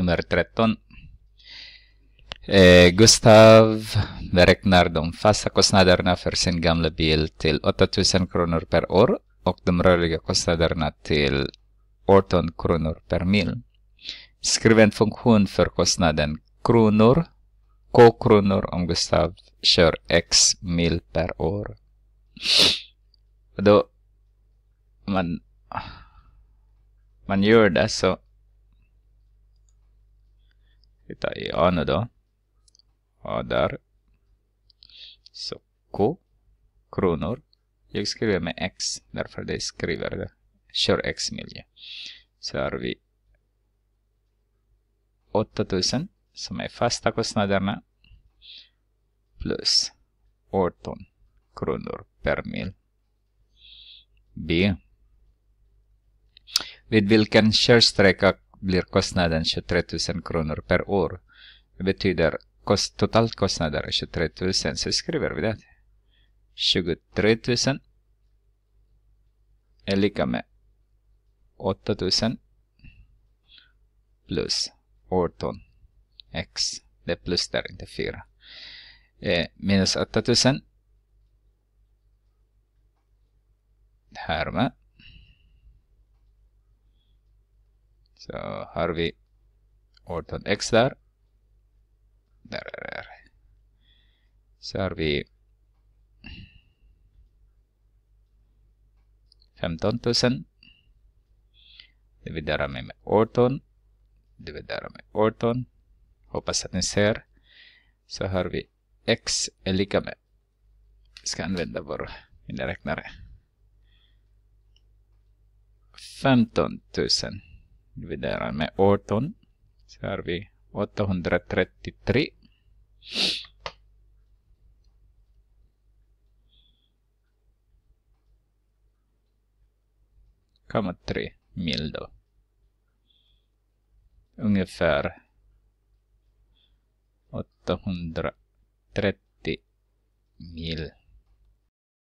Nummer 13. Eh, Gustav beräknar de fasta kostnaderna för sin gamla bil till 8000 kronor per år och de rörliga kostnaderna till 18 kronor per mil. Skriv en funktion för kostnaden kronor, k-kronor om Gustav kör x mil per år. då man, man gör det så Kita i ano do? Adar. Så K. Kronor. Jag skriver med X därför det skriver det. Kör X miljö Så har vi 8000 som är fasta kostnaderna plus 18 kronor per mil. B. Vid vilken körsträcka blir kostnaden 23 000 kronor per år. Det betyder kost, totalt kostnader 23 000 så skriver vi det. 23 000 är lika med 8 000 plus 18 x. Det är plus där, inte 4. Eh, minus 8 000 här med Så har vi 18x där. Där, är det. Så har vi 15 000. Dividera med, med 18. Dividera med 18. Hoppas att ni ser. Så har vi x är lika med. Jag ska använda vår miniräknare. 15 000 dividerar med 18 så har vi 833. Komma 3 mil då. Ungefär 830 mil.